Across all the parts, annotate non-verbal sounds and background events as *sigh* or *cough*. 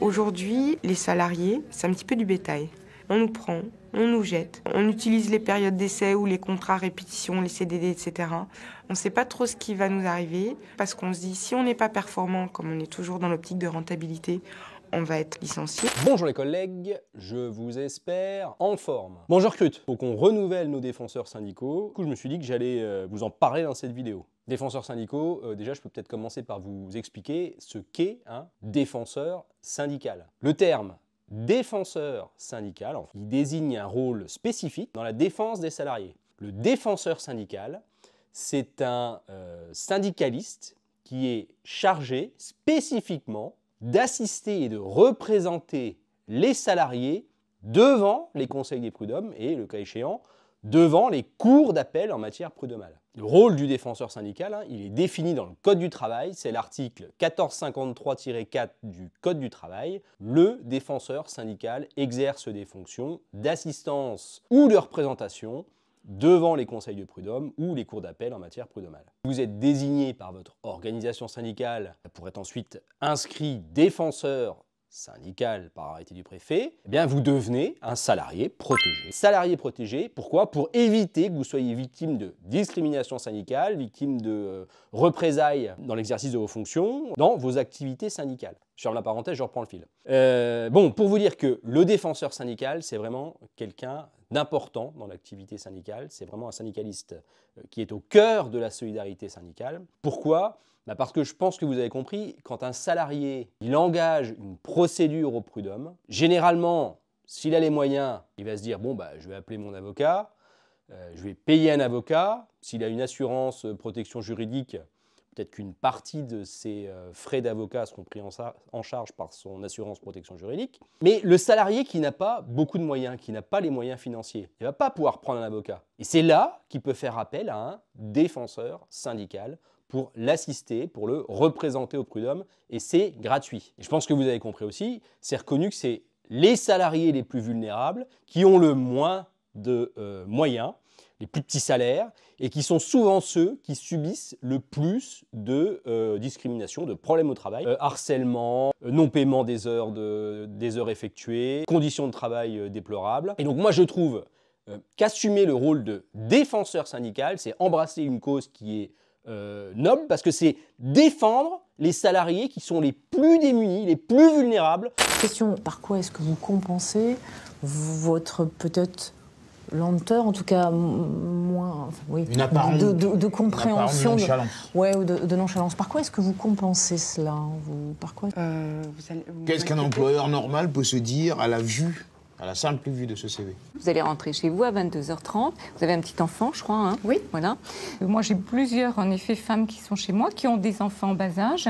Aujourd'hui, les salariés, c'est un petit peu du bétail. On nous prend, on nous jette, on utilise les périodes d'essai ou les contrats répétitions, répétition, les CDD, etc. On ne sait pas trop ce qui va nous arriver parce qu'on se dit si on n'est pas performant, comme on est toujours dans l'optique de rentabilité, on va être licencié. Bonjour les collègues, je vous espère en forme. Bonjour je recrute. Faut qu'on renouvelle nos défenseurs syndicaux. Du coup, je me suis dit que j'allais euh, vous en parler dans cette vidéo. Défenseurs syndicaux, euh, déjà je peux peut-être commencer par vous expliquer ce qu'est un défenseur syndical. Le terme défenseur syndical, il désigne un rôle spécifique dans la défense des salariés. Le défenseur syndical, c'est un euh, syndicaliste qui est chargé spécifiquement d'assister et de représenter les salariés devant les conseils des prud'hommes et, le cas échéant, devant les cours d'appel en matière prud'homale. Le rôle du défenseur syndical, hein, il est défini dans le Code du travail, c'est l'article 1453-4 du Code du travail. Le défenseur syndical exerce des fonctions d'assistance ou de représentation devant les conseils de prud'homme ou les cours d'appel en matière prud'homale. Vous êtes désigné par votre organisation syndicale pour être ensuite inscrit défenseur syndical par arrêté du préfet, eh bien vous devenez un salarié protégé. Salarié protégé, pourquoi Pour éviter que vous soyez victime de discrimination syndicale, victime de euh, représailles dans l'exercice de vos fonctions, dans vos activités syndicales. Je ferme la parenthèse, je reprends le fil. Euh, bon, pour vous dire que le défenseur syndical, c'est vraiment quelqu'un d'important dans l'activité syndicale. C'est vraiment un syndicaliste euh, qui est au cœur de la solidarité syndicale. Pourquoi bah, Parce que je pense que vous avez compris, quand un salarié il engage une procédure au prud'homme, généralement, s'il a les moyens, il va se dire bon bah je vais appeler mon avocat, euh, je vais payer un avocat. S'il a une assurance euh, protection juridique, peut-être qu'une partie de ses euh, frais d'avocat seront pris en, charge par son assurance protection juridique. Mais le salarié qui n'a pas beaucoup de moyens, qui n'a pas les moyens financiers, il ne va pas pouvoir prendre un avocat. Et c'est là qu'il peut faire appel à un défenseur syndical pour l'assister, pour le représenter au prud'homme, et c'est gratuit. Et je pense que vous avez compris aussi, c'est reconnu que c'est les salariés les plus vulnérables qui ont le moins de euh, moyens les plus petits salaires, et qui sont souvent ceux qui subissent le plus de euh, discrimination, de problèmes au travail, euh, harcèlement, euh, non-paiement des heures, de, des heures effectuées, conditions de travail déplorables. Et donc moi je trouve qu'assumer le rôle de défenseur syndical, c'est embrasser une cause qui est noble, parce que c'est défendre les salariés qui sont les plus démunis, les plus vulnérables. Question, par quoi est-ce que vous compensez votre peut-être lenteur, en tout cas moins, oui, de, compréhension, ouais, ou de, nonchalance. Par quoi est-ce que vous compensez cela Par quoi euh, Qu'est-ce qu'un employeur normal peut se dire à la vue à la plus vue de ce CV. Vous allez rentrer chez vous à 22h30. Vous avez un petit enfant, je crois. Hein. oui. Voilà. Moi, j'ai plusieurs, en effet, femmes qui sont chez moi, qui ont des enfants en bas âge.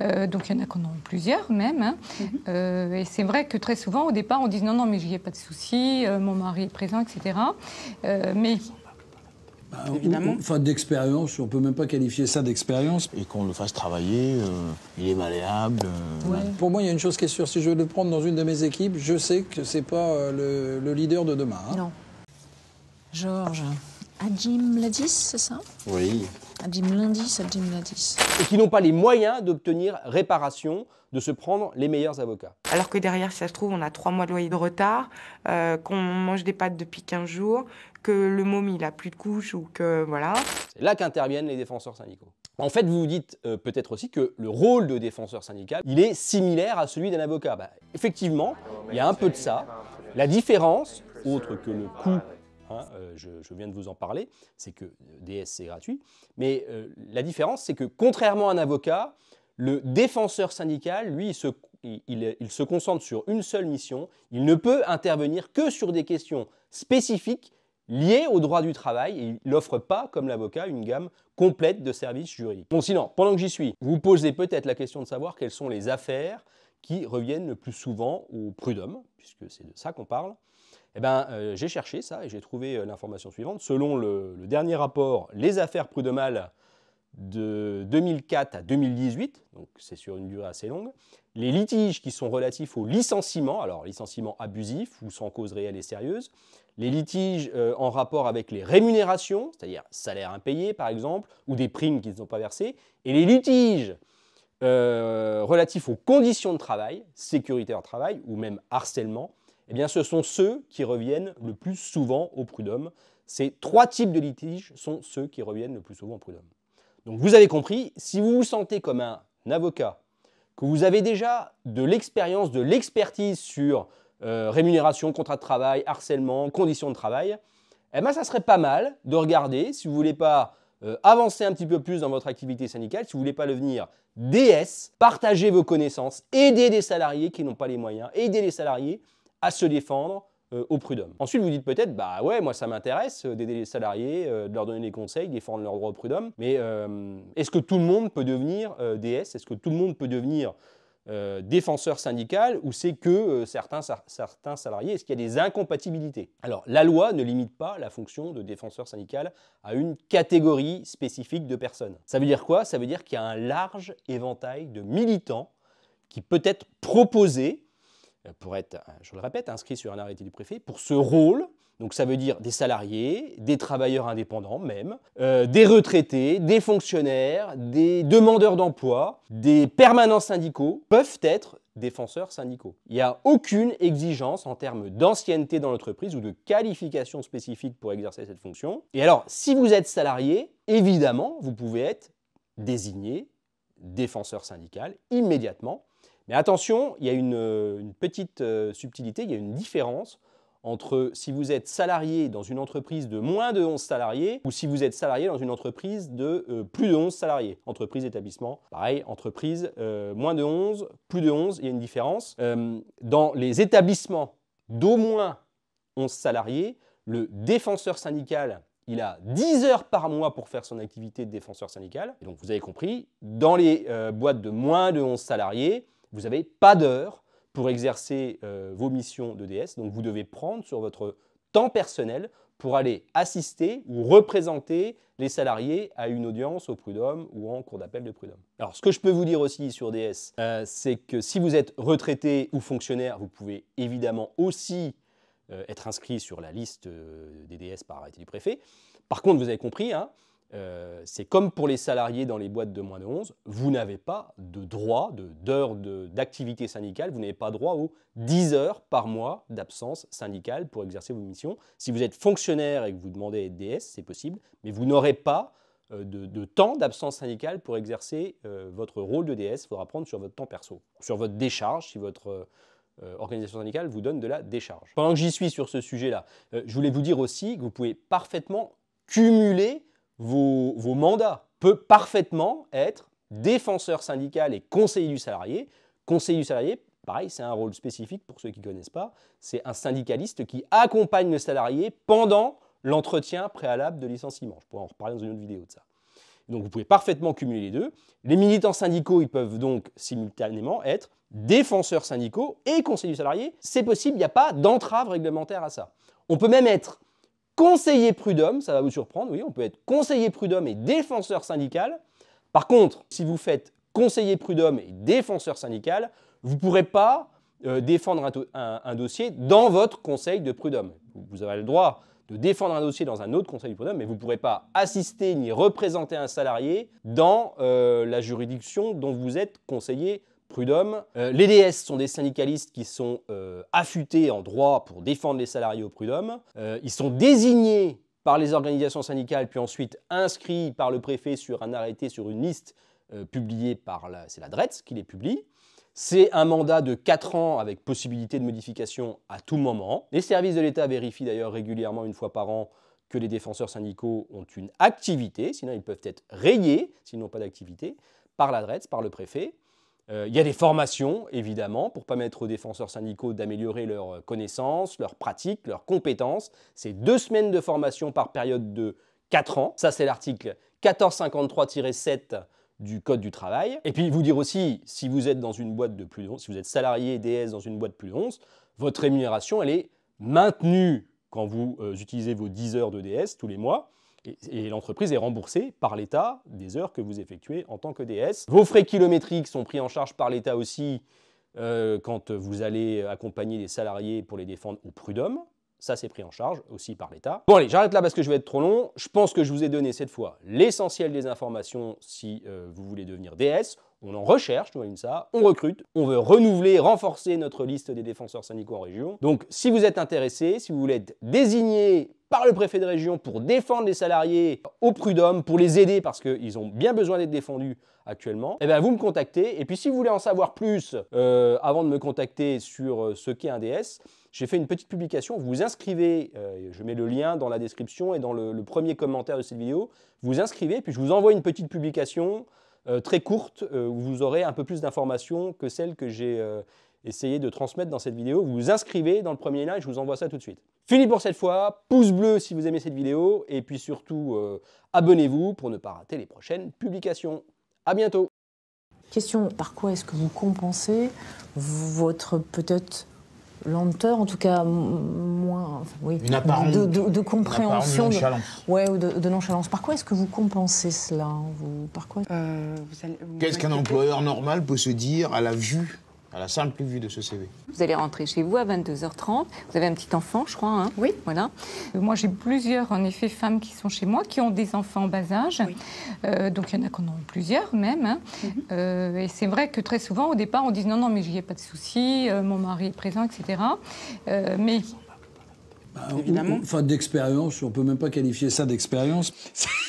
Euh, donc, il y en a qui en ont plusieurs, même. Hein. Mhm. Euh, et c'est vrai que très souvent, au départ, on dit non, non, mais j'y ai pas de souci, euh, mon mari est présent, etc. mais bah, d'expérience, on ne peut même pas qualifier ça d'expérience. Et qu'on le fasse travailler, euh, il est malléable. Euh, Pour moi, il y a une chose qui est sûre, si je veux le prendre dans une de mes équipes, je sais que c'est pas euh, le, leader de demain. Hein. Non. Georges. Adjim Ladis, c'est ça Oui. Adjim Lindis, Adjim Ladis. Et qui n'ont pas les moyens d'obtenir réparation, de se prendre les meilleurs avocats. Alors que derrière, si ça se trouve, on a trois mois de loyer de retard, euh, qu'on mange des pâtes depuis 15 jours, que le môme, il a plus de couches ou que voilà. C'est là qu'interviennent les défenseurs syndicaux. En fait, vous vous dites euh, peut-être aussi que le rôle de défenseur syndical, il est similaire à celui d'un avocat. Bah, effectivement, il y a un peu de ça. La différence, autre que le coût Hein, euh, je, viens de vous en parler, c'est que DS c'est gratuit. Mais euh, la différence, c'est que contrairement à un avocat, le défenseur syndical, lui, il se, il, se, concentre sur une seule mission. Il ne peut intervenir que sur des questions spécifiques liées au droit du travail. Et il n'offre pas, comme l'avocat, une gamme complète de services juridiques. Bon, sinon, pendant que j'y suis, vous posez peut-être la question de savoir quelles sont les affaires qui reviennent le plus souvent au prud'homme, puisque c'est de ça qu'on parle. Eh ben, euh, j'ai cherché ça et j'ai trouvé euh, l'information suivante. Selon le, dernier rapport Les affaires prud'homales de 2004 à 2018, donc c'est sur une durée assez longue, les litiges qui sont relatifs au licenciement, alors licenciement abusif ou sans cause réelle et sérieuse, les litiges euh, en rapport avec les rémunérations, c'est-à-dire salaire impayé par exemple, ou des primes qui ne sont pas versées, et les litiges relatifs aux conditions de travail, sécurité en travail ou même harcèlement, eh bien, ce sont ceux qui reviennent le plus souvent au prud'homme. Ces trois types de litiges sont ceux qui reviennent le plus souvent au prud'homme. Donc, vous avez compris, si vous vous sentez comme un avocat, que vous avez déjà de l'expérience, de l'expertise sur euh, rémunération, contrat de travail, harcèlement, conditions de travail, eh ben, ça serait pas mal de regarder, si vous ne voulez pas euh, avancer un petit peu plus dans votre activité syndicale, si vous ne voulez pas devenir DS, partager vos connaissances, aider des salariés qui n'ont pas les moyens, aider les salariés à se défendre euh, au prud'homme. Ensuite, vous dites peut-être, bah ouais, moi ça m'intéresse euh, d'aider les salariés, euh, de leur donner des conseils, défendre leurs droits au prud'homme, mais est-ce que tout le monde peut devenir DS Est-ce que tout le monde peut devenir défenseur syndical ou c'est que certains, certains salariés Est-ce qu'il y a des incompatibilités Alors, la loi ne limite pas la fonction de défenseur syndical à une catégorie spécifique de personnes. Ça veut dire quoi Ça veut dire qu'il y a un large éventail de militants qui peut être proposé euh, pour être, euh, je le répète, inscrit sur un arrêté du préfet, pour ce rôle, donc ça veut dire des salariés, des travailleurs indépendants même, euh, des retraités, des fonctionnaires, des demandeurs d'emploi, des permanents syndicaux, peuvent être défenseurs syndicaux. Il n'y a aucune exigence en termes d'ancienneté dans l'entreprise ou de qualification spécifique pour exercer cette fonction. Et alors, si vous êtes salarié, évidemment, vous pouvez être désigné défenseur syndical immédiatement mais attention, il y a une, euh, petite euh, subtilité, il y a une différence entre si vous êtes salarié dans une entreprise de moins de 11 salariés ou si vous êtes salarié dans une entreprise de euh, plus de 11 salariés. Entreprise, établissement, pareil, entreprise, moins de 11, plus de 11, il y a une différence. dans les établissements d'au moins 11 salariés, le défenseur syndical, il a 10 heures par mois pour faire son activité de défenseur syndical. donc vous avez compris, dans les boîtes de moins de 11 salariés, vous n'avez pas d'heure pour exercer euh, vos missions de DS, donc vous devez prendre sur votre temps personnel pour aller assister ou représenter les salariés à une audience au prud'homme ou en cours d'appel de prud'homme. Alors ce que je peux vous dire aussi sur DS, euh, c'est que si vous êtes retraité ou fonctionnaire, vous pouvez évidemment aussi euh, être inscrit sur la liste des DS par arrêté du préfet. Par contre, vous avez compris, hein, euh, c'est comme pour les salariés dans les boîtes de moins de 11, vous n'avez pas de droit d'heures d'activité syndicale, vous n'avez pas droit aux 10 heures par mois d'absence syndicale pour exercer vos missions. Si vous êtes fonctionnaire et que vous demandez à être DS, c'est possible, mais vous n'aurez pas euh, de, temps d'absence syndicale pour exercer euh, votre rôle de DS. Il faudra prendre sur votre temps perso, sur votre décharge, si votre organisation syndicale vous donne de la décharge. Pendant que j'y suis sur ce sujet-là, je voulais vous dire aussi que vous pouvez parfaitement cumuler vos, mandats peuvent parfaitement être défenseur syndical et conseiller du salarié. Conseiller du salarié, pareil, c'est un rôle spécifique pour ceux qui ne connaissent pas. C'est un syndicaliste qui accompagne le salarié pendant l'entretien préalable de licenciement. Je pourrais en reparler dans une autre vidéo de ça. Donc vous pouvez parfaitement cumuler les deux. Les militants syndicaux, ils peuvent donc simultanément être défenseurs syndicaux et conseillers du salarié. C'est possible, il n'y a pas d'entrave réglementaire à ça. On peut même être conseiller prud'homme, ça va vous surprendre, oui, on peut être conseiller prud'homme et défenseur syndical. Par contre, si vous faites conseiller prud'homme et défenseur syndical, vous ne pourrez pas euh, défendre un, dossier dans votre conseil de prud'homme. Vous, avez le droit de défendre un dossier dans un autre conseil de prud'homme, mais vous ne pourrez pas assister ni représenter un salarié dans euh, la juridiction dont vous êtes conseiller prud'hommes. Euh, les DS sont des syndicalistes qui sont euh, affûtés en droit pour défendre les salariés au prud'homme. Euh, ils sont désignés par les organisations syndicales, puis ensuite inscrits par le préfet sur un arrêté, sur une liste publiée par la, c'est la qui les publie. C'est un mandat de 4 ans avec possibilité de modification à tout moment. Les services de l'État vérifient d'ailleurs régulièrement, une fois par an, que les défenseurs syndicaux ont une activité, sinon ils peuvent être rayés s'ils n'ont pas d'activité, par l'adresse, par le préfet. Euh, il y a des formations, évidemment, pour permettre aux défenseurs syndicaux d'améliorer leurs euh, connaissances, leurs pratiques, leurs compétences. C'est deux semaines de formation par période de 4 ans. Ça, c'est l'article 1453-7 du Code du travail. Et puis, vous dire aussi, si vous êtes dans une boîte de plus de si vous êtes salarié DS dans une boîte de plus de 11, votre rémunération, elle est maintenue quand vous euh, utilisez vos 10 heures de DS tous les mois. Et, l'entreprise est remboursée par l'État des heures que vous effectuez en tant que DS. Vos frais kilométriques sont pris en charge par l'État aussi euh, quand vous allez accompagner des salariés pour les défendre au prud'homme. Ça, c'est pris en charge aussi par l'État. Bon, allez, j'arrête là parce que je vais être trop long. Je pense que je vous ai donné cette fois l'essentiel des informations si euh, vous voulez devenir DS on en recherche, nous, à ça. on recrute, on veut renouveler, renforcer notre liste des défenseurs syndicaux en région. Donc si vous êtes intéressé, si vous voulez être désigné par le préfet de région pour défendre les salariés au prud'homme, pour les aider parce qu'ils ont bien besoin d'être défendus actuellement, et eh bien vous me contactez. Et puis si vous voulez en savoir plus euh, avant de me contacter sur euh, ce qu'est un DS, j'ai fait une petite publication, vous vous inscrivez, euh, je mets le lien dans la description et dans le, le premier commentaire de cette vidéo, vous vous inscrivez, puis je vous envoie une petite publication euh, très courte euh, où vous aurez un peu plus d'informations que celles que j'ai euh, essayé de transmettre dans cette vidéo. Vous vous inscrivez dans le premier lien et je vous envoie ça tout de suite. Fini pour cette fois, pouce bleu si vous aimez cette vidéo et puis surtout abonnez-vous pour ne pas rater les prochaines publications. À bientôt Question, par quoi est-ce que vous compensez votre peut-être lenteur En tout cas, une de, compréhension, de, ouais, de, de, nonchalance. Par quoi est-ce que vous compensez cela vous, Par quoi euh, Qu'est-ce qu'un employeur normal peut se dire à la vue à la simple vue de ce CV. Vous allez rentrer chez vous à 22h30. Vous avez un petit enfant, je crois. Hein oui. Voilà. Moi, j'ai plusieurs, en effet, femmes qui sont chez moi, qui ont des enfants en bas âge. Euh, donc, il y en a qui en ont plusieurs, même. Hein. Mhm. Euh, et c'est vrai que très souvent, au départ, on dit non, non, mais j'y ai pas de souci, mon mari est présent, etc. mais évidemment. Enfin, d'expérience, on peut même pas qualifier ça d'expérience. *laughs*